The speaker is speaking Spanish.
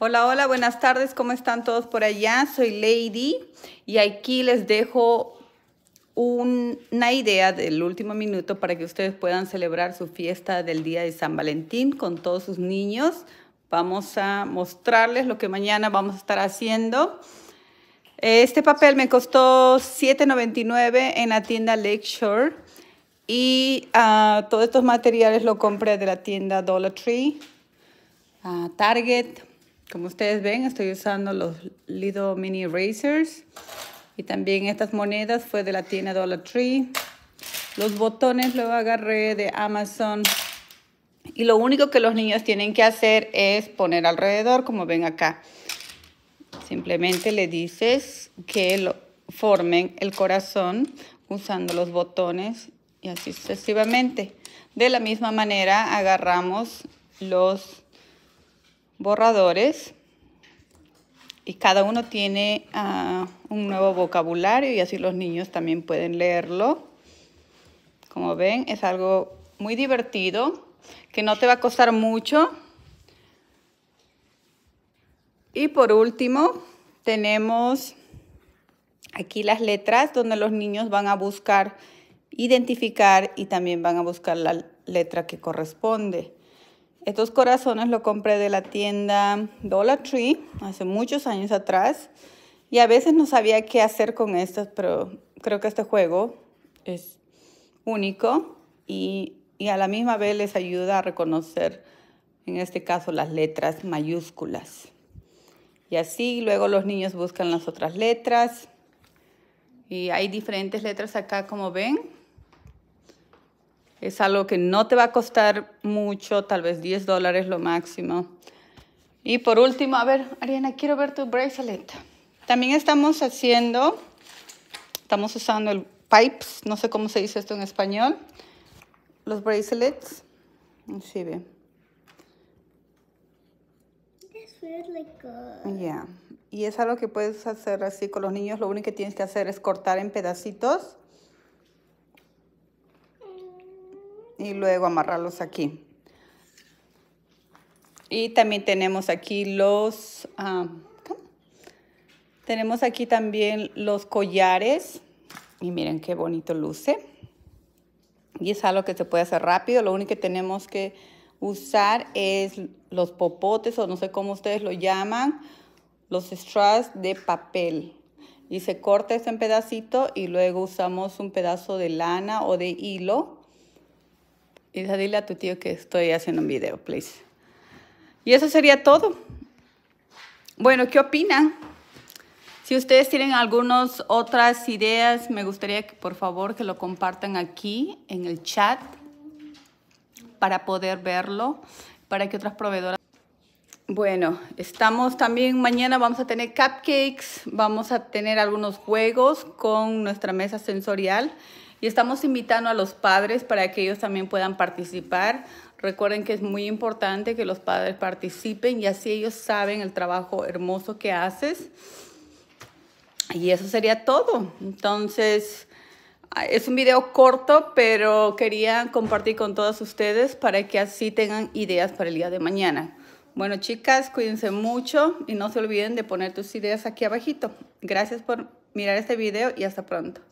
Hola, hola, buenas tardes, ¿cómo están todos por allá? Soy Lady y aquí les dejo una idea del último minuto para que ustedes puedan celebrar su fiesta del Día de San Valentín con todos sus niños. Vamos a mostrarles lo que mañana vamos a estar haciendo. Este papel me costó $7.99 en la tienda Lakeshore y ah, todos estos materiales lo compré de la tienda Dollar Tree, ah, Target, como ustedes ven, estoy usando los Lido Mini Razors. Y también estas monedas fue de la tienda Dollar Tree. Los botones los agarré de Amazon. Y lo único que los niños tienen que hacer es poner alrededor, como ven acá. Simplemente le dices que lo formen el corazón usando los botones y así sucesivamente. De la misma manera agarramos los borradores y cada uno tiene ah, un nuevo vocabulario y así los niños también pueden leerlo. Como ven, es algo muy divertido que no te va a costar mucho. Y por último, tenemos aquí las letras donde los niños van a buscar, identificar y también van a buscar la letra que corresponde. Estos corazones los compré de la tienda Dollar Tree hace muchos años atrás. Y a veces no sabía qué hacer con estos, pero creo que este juego es único y, y, a la misma vez les ayuda a reconocer, en este caso, las letras mayúsculas. Y así luego los niños buscan las otras letras. Y hay diferentes letras acá, como ven. Es algo que no te va a costar mucho, tal vez 10 dólares lo máximo. Y por último, a ver, Ariana, quiero ver tu bracelet. También estamos haciendo, estamos usando el pipes, no sé cómo se dice esto en español. Los bracelets. Así ve. Yeah. Y es algo que puedes hacer así con los niños. Lo único que tienes que hacer es cortar en pedacitos y luego amarrarlos aquí. Y también tenemos aquí los, ah, tenemos aquí también los collares. Y miren qué bonito luce. Y es algo que se puede hacer rápido. Lo único que tenemos que usar es los popotes o no sé cómo ustedes lo llaman, los straws de papel. Y se corta este en pedacito y luego usamos un pedazo de lana o de hilo y dile a tu tío que estoy haciendo un video, please. Y eso sería todo. Bueno, ¿qué opinan? Si ustedes tienen algunas otras ideas, me gustaría que por favor que lo compartan aquí en el chat para poder verlo, para que otras proveedoras... Bueno, estamos también, mañana vamos a tener cupcakes, vamos a tener algunos juegos con nuestra mesa sensorial. Y estamos invitando a los padres para que ellos también puedan participar. Recuerden que es muy importante que los padres participen y así ellos saben el trabajo hermoso que haces. Y eso sería todo. Entonces, ah, es un video corto, pero quería compartir con todas ustedes para que así tengan ideas para el día de mañana. Bueno, chicas, cuídense mucho y no se olviden de poner tus ideas aquí abajito. Gracias por mirar este video y hasta pronto.